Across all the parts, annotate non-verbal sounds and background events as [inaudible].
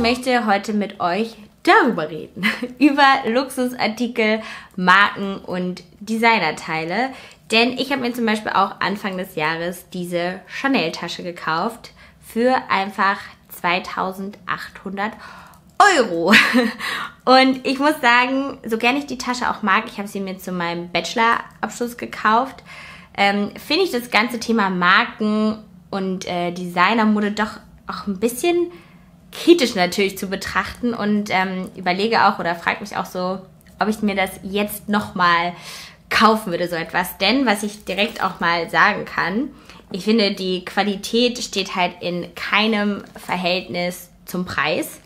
möchte heute mit euch darüber reden. [laughs] Über Luxusartikel, Marken und Designerteile. Denn ich habe mir zum Beispiel auch Anfang des Jahres diese Chanel-Tasche gekauft für einfach 2800 Euro. [laughs] Und ich muss sagen, so gerne ich die Tasche auch mag, ich habe sie mir zu meinem Bachelorabschluss gekauft, ähm, finde ich das ganze Thema Marken und äh, Designermode doch auch ein bisschen kritisch natürlich zu betrachten und ähm, überlege auch oder frage mich auch so, ob ich mir das jetzt nochmal kaufen würde, so etwas. Denn was ich direkt auch mal sagen kann, ich finde, die Qualität steht halt in keinem Verhältnis zum Preis.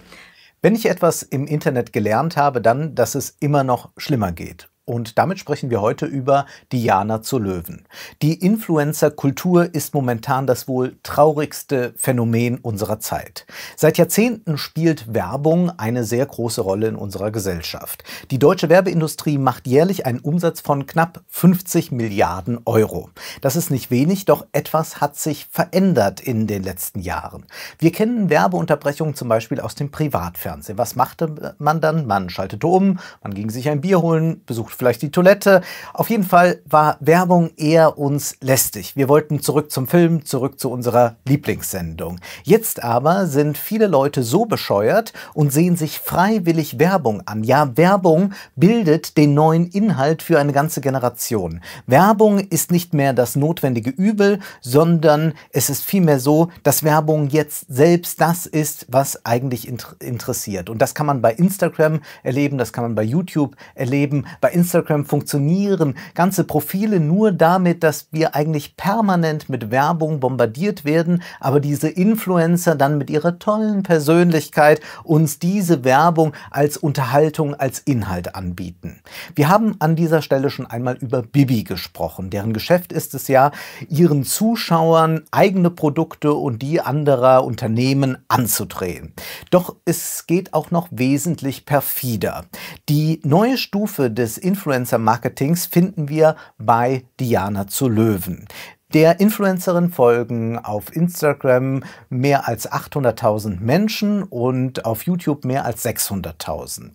Wenn ich etwas im Internet gelernt habe, dann, dass es immer noch schlimmer geht. Und damit sprechen wir heute über Diana zu Löwen. Die Influencer-Kultur ist momentan das wohl traurigste Phänomen unserer Zeit. Seit Jahrzehnten spielt Werbung eine sehr große Rolle in unserer Gesellschaft. Die deutsche Werbeindustrie macht jährlich einen Umsatz von knapp 50 Milliarden Euro. Das ist nicht wenig, doch etwas hat sich verändert in den letzten Jahren. Wir kennen Werbeunterbrechungen zum Beispiel aus dem Privatfernsehen. Was machte man dann? Man schaltete um, man ging sich ein Bier holen, besuchte vielleicht die Toilette. Auf jeden Fall war Werbung eher uns lästig. Wir wollten zurück zum Film, zurück zu unserer Lieblingssendung. Jetzt aber sind viele Leute so bescheuert und sehen sich freiwillig Werbung an. Ja, Werbung bildet den neuen Inhalt für eine ganze Generation. Werbung ist nicht mehr das notwendige Übel, sondern es ist vielmehr so, dass Werbung jetzt selbst das ist, was eigentlich interessiert. Und das kann man bei Instagram erleben, das kann man bei YouTube erleben. Bei Instagram Instagram funktionieren ganze Profile nur damit, dass wir eigentlich permanent mit Werbung bombardiert werden, aber diese Influencer dann mit ihrer tollen Persönlichkeit uns diese Werbung als Unterhaltung, als Inhalt anbieten. Wir haben an dieser Stelle schon einmal über Bibi gesprochen, deren Geschäft ist es ja, ihren Zuschauern eigene Produkte und die anderer Unternehmen anzudrehen. Doch es geht auch noch wesentlich perfider. Die neue Stufe des Instagram Influencer-Marketings finden wir bei Diana zu Löwen. Der Influencerin folgen auf Instagram mehr als 800.000 Menschen und auf YouTube mehr als 600.000.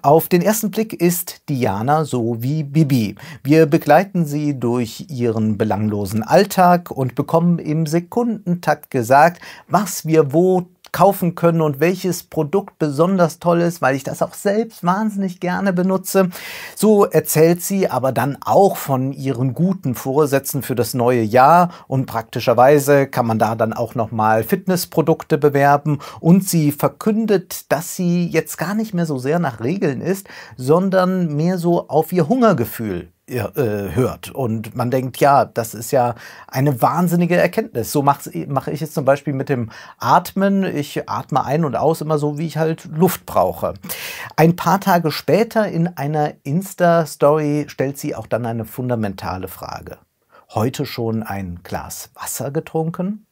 Auf den ersten Blick ist Diana so wie Bibi. Wir begleiten sie durch ihren belanglosen Alltag und bekommen im Sekundentakt gesagt, was wir wo kaufen können und welches Produkt besonders toll ist, weil ich das auch selbst wahnsinnig gerne benutze. So erzählt sie aber dann auch von ihren guten Vorsätzen für das neue Jahr und praktischerweise kann man da dann auch nochmal Fitnessprodukte bewerben und sie verkündet, dass sie jetzt gar nicht mehr so sehr nach Regeln ist, sondern mehr so auf ihr Hungergefühl äh, hört. Und man denkt, ja, das ist ja eine wahnsinnige Erkenntnis. So mache ich es zum Beispiel mit dem Atmen. Ich atme ein und aus immer so, wie ich halt Luft brauche. Ein paar Tage später in einer Insta-Story stellt sie auch dann eine fundamentale Frage. Heute schon ein Glas Wasser getrunken?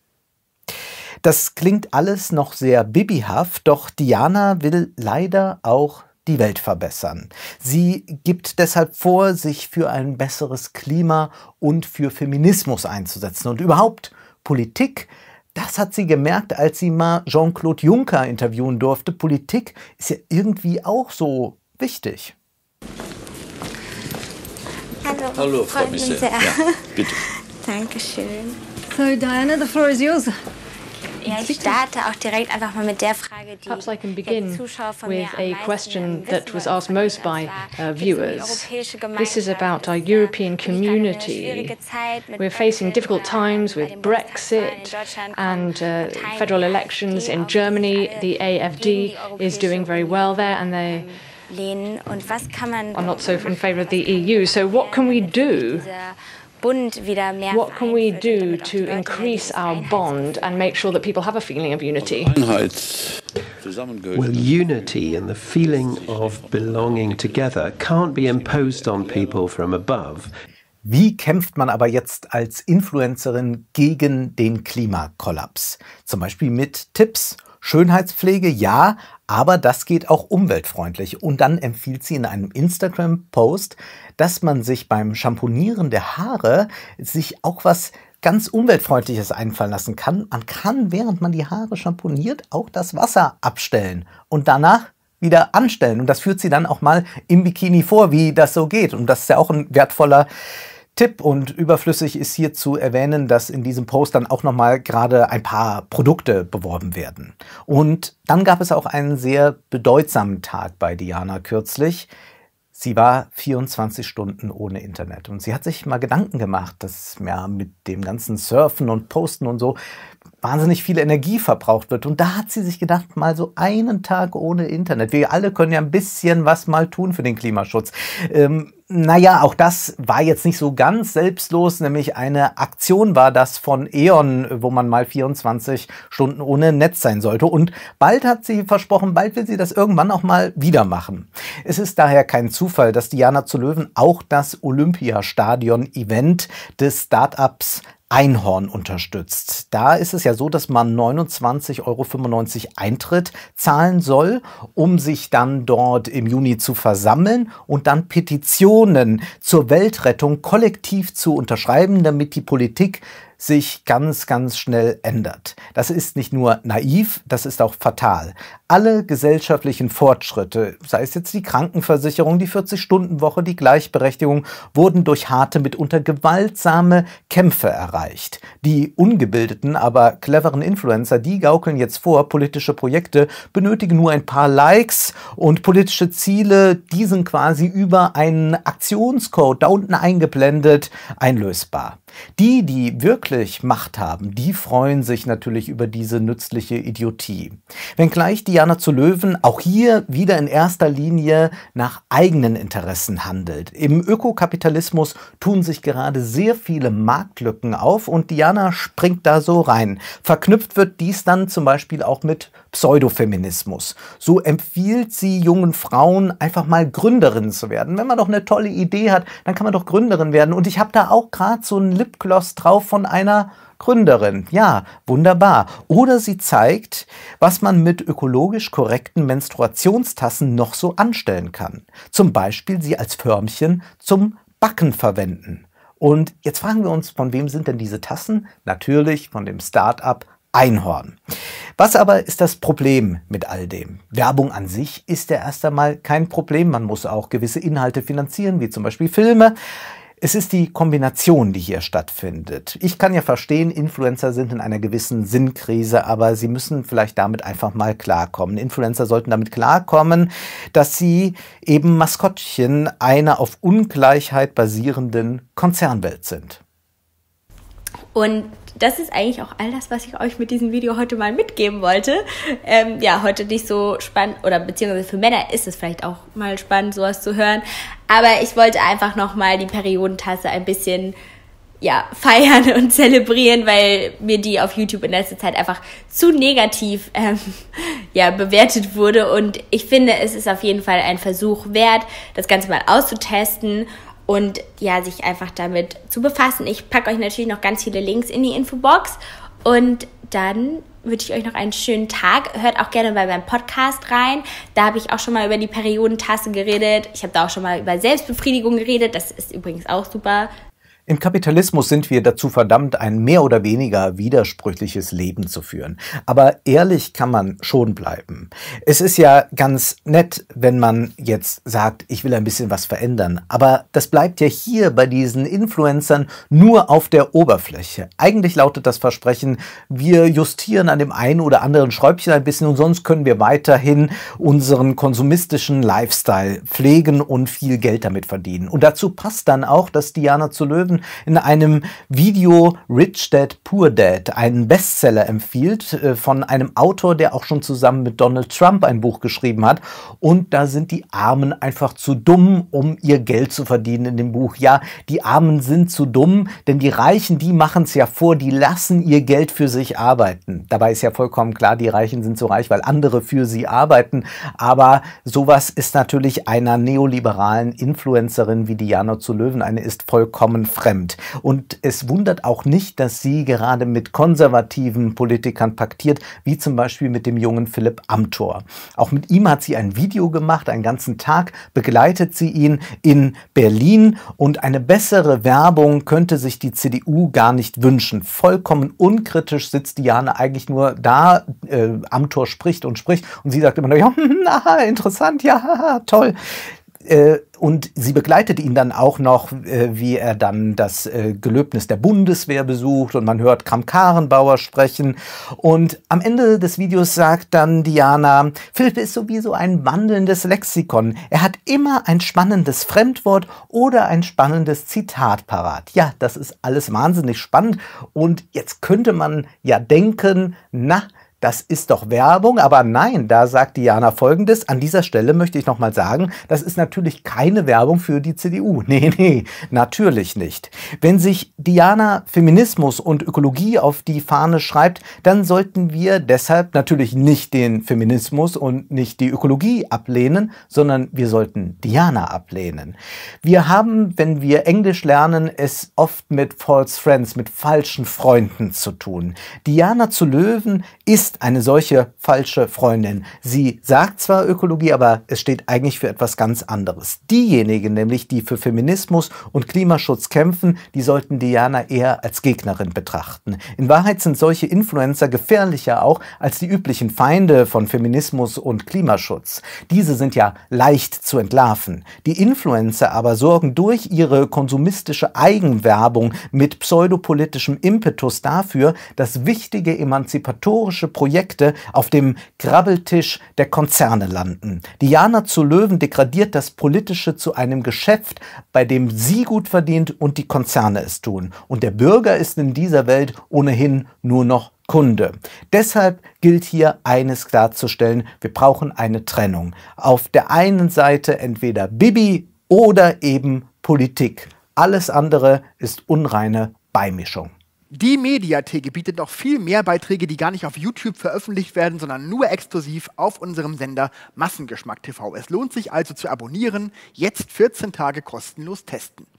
Das klingt alles noch sehr bibihaft, doch Diana will leider auch die Welt verbessern. Sie gibt deshalb vor, sich für ein besseres Klima und für Feminismus einzusetzen. Und überhaupt Politik, das hat sie gemerkt, als sie mal Jean-Claude Juncker interviewen durfte. Politik ist ja irgendwie auch so wichtig. Hallo, Hallo Freut mich sehr. sehr. Ja, bitte. [laughs] Dankeschön. So, Diana, the floor is yours. Perhaps I can begin with a question that was asked most by uh, viewers. This is about our European community. We're facing difficult äh, times with Brexit and uh, federal elections in Germany. The AFD is doing very well there, and they ähm, are not so in favor of the EU. So, what can we do what can we do to increase our bond and make sure that people have a feeling of unity? Well, unity and the feeling of belonging together can't be imposed on people from above. Wie kämpft man aber jetzt als Influencerin gegen den Klimakollaps? Zum Beispiel mit Tipps Schönheitspflege ja, aber das geht auch umweltfreundlich. Und dann empfiehlt sie in einem Instagram-Post, dass man sich beim Shampoonieren der Haare sich auch was ganz umweltfreundliches einfallen lassen kann. Man kann, während man die Haare shampooniert, auch das Wasser abstellen und danach wieder anstellen. Und das führt sie dann auch mal im Bikini vor, wie das so geht. Und das ist ja auch ein wertvoller Tipp und überflüssig ist hier zu erwähnen, dass in diesem Post dann auch nochmal gerade ein paar Produkte beworben werden. Und dann gab es auch einen sehr bedeutsamen Tag bei Diana kürzlich. Sie war 24 Stunden ohne Internet und sie hat sich mal Gedanken gemacht, dass ja, mit dem ganzen Surfen und Posten und so wahnsinnig viel Energie verbraucht wird. Und da hat sie sich gedacht, mal so einen Tag ohne Internet. Wir alle können ja ein bisschen was mal tun für den Klimaschutz. Ähm, naja, auch das war jetzt nicht so ganz selbstlos, nämlich eine Aktion war das von E.ON, wo man mal 24 Stunden ohne Netz sein sollte. Und bald hat sie versprochen, bald will sie das irgendwann auch mal wieder machen. Es ist daher kein Zufall, dass Diana zu Löwen auch das Olympiastadion-Event des Startups Einhorn unterstützt. Da ist es ja so, dass man 29,95 Euro Eintritt zahlen soll, um sich dann dort im Juni zu versammeln und dann Petitionen zur Weltrettung kollektiv zu unterschreiben, damit die Politik sich ganz, ganz schnell ändert. Das ist nicht nur naiv, das ist auch fatal. Alle gesellschaftlichen Fortschritte, sei es jetzt die Krankenversicherung, die 40-Stunden-Woche, die Gleichberechtigung, wurden durch harte, mitunter gewaltsame Kämpfe erreicht. Die ungebildeten, aber cleveren Influencer, die gaukeln jetzt vor, politische Projekte benötigen nur ein paar Likes und politische Ziele, die sind quasi über einen Aktionscode da unten eingeblendet einlösbar. Die, die wirklich Macht haben, die freuen sich natürlich über diese nützliche Idiotie. Wenngleich Diana zu Löwen auch hier wieder in erster Linie nach eigenen Interessen handelt. Im Ökokapitalismus tun sich gerade sehr viele Marktlücken auf und Diana springt da so rein. Verknüpft wird dies dann zum Beispiel auch mit Pseudofeminismus. So empfiehlt sie jungen Frauen einfach mal Gründerin zu werden. Wenn man doch eine tolle Idee hat, dann kann man doch Gründerin werden. Und ich habe da auch gerade so einen Lip Lipgloss drauf von einer Gründerin. Ja, wunderbar. Oder sie zeigt, was man mit ökologisch korrekten Menstruationstassen noch so anstellen kann. Zum Beispiel sie als Förmchen zum Backen verwenden. Und jetzt fragen wir uns, von wem sind denn diese Tassen? Natürlich von dem Start-up Einhorn. Was aber ist das Problem mit all dem? Werbung an sich ist ja erst einmal kein Problem. Man muss auch gewisse Inhalte finanzieren, wie zum Beispiel Filme. Es ist die Kombination, die hier stattfindet. Ich kann ja verstehen, Influencer sind in einer gewissen Sinnkrise, aber sie müssen vielleicht damit einfach mal klarkommen. Influencer sollten damit klarkommen, dass sie eben Maskottchen einer auf Ungleichheit basierenden Konzernwelt sind. Und das ist eigentlich auch all das, was ich euch mit diesem Video heute mal mitgeben wollte. Ähm, ja, heute nicht so spannend, oder beziehungsweise für Männer ist es vielleicht auch mal spannend, sowas zu hören. Aber ich wollte einfach nochmal die Periodentasse ein bisschen ja, feiern [laughs] und zelebrieren, weil mir die auf YouTube in letzter Zeit einfach zu negativ ähm, [laughs] ja, bewertet wurde. Und ich finde, es ist auf jeden Fall ein Versuch wert, das Ganze mal auszutesten und ja, sich einfach damit zu befassen. Ich packe euch natürlich noch ganz viele Links in die Infobox und dann wünsche ich euch noch einen schönen Tag. Hört auch gerne bei meinem Podcast rein. Da habe ich auch schon mal über die Periodentasse geredet. Ich habe da auch schon mal über Selbstbefriedigung geredet. Das ist übrigens auch super im Kapitalismus sind wir dazu verdammt, ein mehr oder weniger widersprüchliches Leben zu führen. Aber ehrlich kann man schon bleiben. Es ist ja ganz nett, wenn man jetzt sagt, ich will ein bisschen was verändern. Aber das bleibt ja hier bei diesen Influencern nur auf der Oberfläche. Eigentlich lautet das Versprechen, wir justieren an dem einen oder anderen Schräubchen ein bisschen und sonst können wir weiterhin unseren konsumistischen Lifestyle pflegen und viel Geld damit verdienen. Und dazu passt dann auch, dass Diana zu Löwen in einem Video Rich Dad Poor Dad, einen Bestseller empfiehlt äh, von einem Autor, der auch schon zusammen mit Donald Trump ein Buch geschrieben hat. Und da sind die Armen einfach zu dumm, um ihr Geld zu verdienen in dem Buch. Ja, die Armen sind zu dumm, denn die Reichen, die machen es ja vor, die lassen ihr Geld für sich arbeiten. Dabei ist ja vollkommen klar, die Reichen sind zu reich, weil andere für sie arbeiten. Aber sowas ist natürlich einer neoliberalen Influencerin wie Diana zu Löwen eine ist vollkommen fremd fremd. Und es wundert auch nicht, dass sie gerade mit konservativen Politikern paktiert, wie zum Beispiel mit dem jungen Philipp Amthor. Auch mit ihm hat sie ein Video gemacht, einen ganzen Tag begleitet sie ihn in Berlin und eine bessere Werbung könnte sich die CDU gar nicht wünschen. Vollkommen unkritisch sitzt Diane eigentlich nur da, äh, Amthor spricht und spricht und sie sagt immer noch, [laughs] ja, na, [laughs] interessant, ja, [laughs] toll. Äh, und sie begleitet ihn dann auch noch, äh, wie er dann das äh, Gelöbnis der Bundeswehr besucht und man hört Kram Karenbauer sprechen. Und am Ende des Videos sagt dann Diana, Philipp ist sowieso ein wandelndes Lexikon. Er hat immer ein spannendes Fremdwort oder ein spannendes Zitat parat. Ja, das ist alles wahnsinnig spannend. Und jetzt könnte man ja denken, na, das ist doch Werbung, aber nein, da sagt Diana folgendes. An dieser Stelle möchte ich nochmal sagen, das ist natürlich keine Werbung für die CDU. [laughs] Nee, nee, natürlich nicht. Wenn sich Diana Feminismus und Ökologie auf die Fahne schreibt, dann sollten wir deshalb natürlich nicht den Feminismus und nicht die Ökologie ablehnen, sondern wir sollten Diana ablehnen. Wir haben, wenn wir Englisch lernen, es oft mit False Friends, mit falschen Freunden zu tun. Diana zu Löwen ist ist eine solche falsche Freundin. Sie sagt zwar Ökologie, aber es steht eigentlich für etwas ganz anderes. Diejenigen nämlich, die für Feminismus und Klimaschutz kämpfen, die sollten Diana eher als Gegnerin betrachten. In Wahrheit sind solche Influencer gefährlicher auch als die üblichen Feinde von Feminismus und Klimaschutz. Diese sind ja leicht zu entlarven. Die Influencer aber sorgen durch ihre konsumistische Eigenwerbung mit pseudopolitischem Impetus dafür, dass wichtige emanzipatorische Projekte auf dem Grabbeltisch der Konzerne landen. Diana zu Löwen degradiert das Politische zu einem Geschäft, bei dem sie gut verdient und die Konzerne es tun. Und der Bürger ist in dieser Welt ohnehin nur noch Kunde. Deshalb gilt hier eines klarzustellen, wir brauchen eine Trennung. Auf der einen Seite entweder Bibi oder eben Politik. Alles andere ist unreine Beimischung. Die Mediatheke bietet noch viel mehr Beiträge, die gar nicht auf YouTube veröffentlicht werden, sondern nur exklusiv auf unserem Sender Massengeschmack TV. Es lohnt sich also zu abonnieren, jetzt 14 Tage kostenlos testen.